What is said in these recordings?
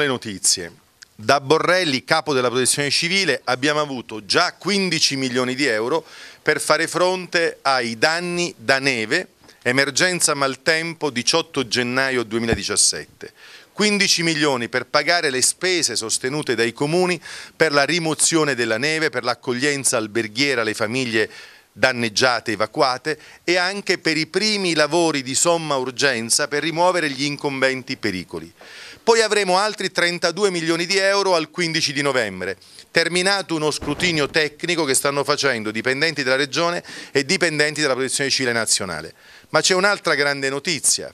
le notizie. Da Borrelli, capo della protezione civile, abbiamo avuto già 15 milioni di euro per fare fronte ai danni da neve, emergenza maltempo 18 gennaio 2017. 15 milioni per pagare le spese sostenute dai comuni per la rimozione della neve, per l'accoglienza alberghiera alle famiglie danneggiate, evacuate e anche per i primi lavori di somma urgenza per rimuovere gli incombenti pericoli. Poi avremo altri 32 milioni di euro al 15 di novembre, terminato uno scrutinio tecnico che stanno facendo dipendenti della Regione e dipendenti della Protezione Civile Nazionale. Ma c'è un'altra grande notizia,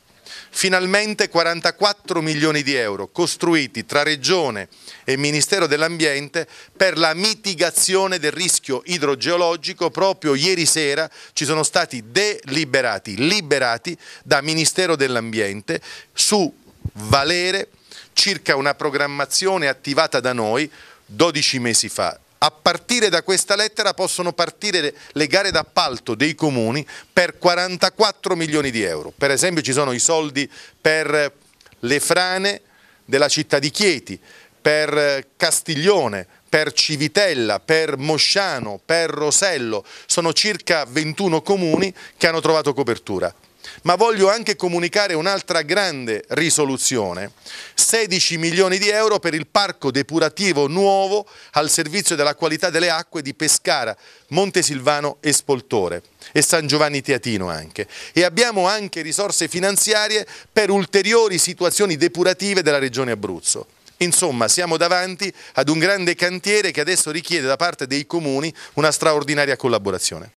Finalmente 44 milioni di euro costruiti tra Regione e Ministero dell'Ambiente per la mitigazione del rischio idrogeologico. Proprio ieri sera ci sono stati deliberati, liberati da Ministero dell'Ambiente su valere circa una programmazione attivata da noi 12 mesi fa a partire da questa lettera possono partire le gare d'appalto dei comuni per 44 milioni di euro. Per esempio ci sono i soldi per le frane della città di Chieti, per Castiglione, per Civitella, per Mosciano, per Rosello. Sono circa 21 comuni che hanno trovato copertura ma voglio anche comunicare un'altra grande risoluzione, 16 milioni di euro per il parco depurativo nuovo al servizio della qualità delle acque di Pescara, Montesilvano e Spoltore e San Giovanni Teatino anche. E abbiamo anche risorse finanziarie per ulteriori situazioni depurative della Regione Abruzzo. Insomma, siamo davanti ad un grande cantiere che adesso richiede da parte dei comuni una straordinaria collaborazione.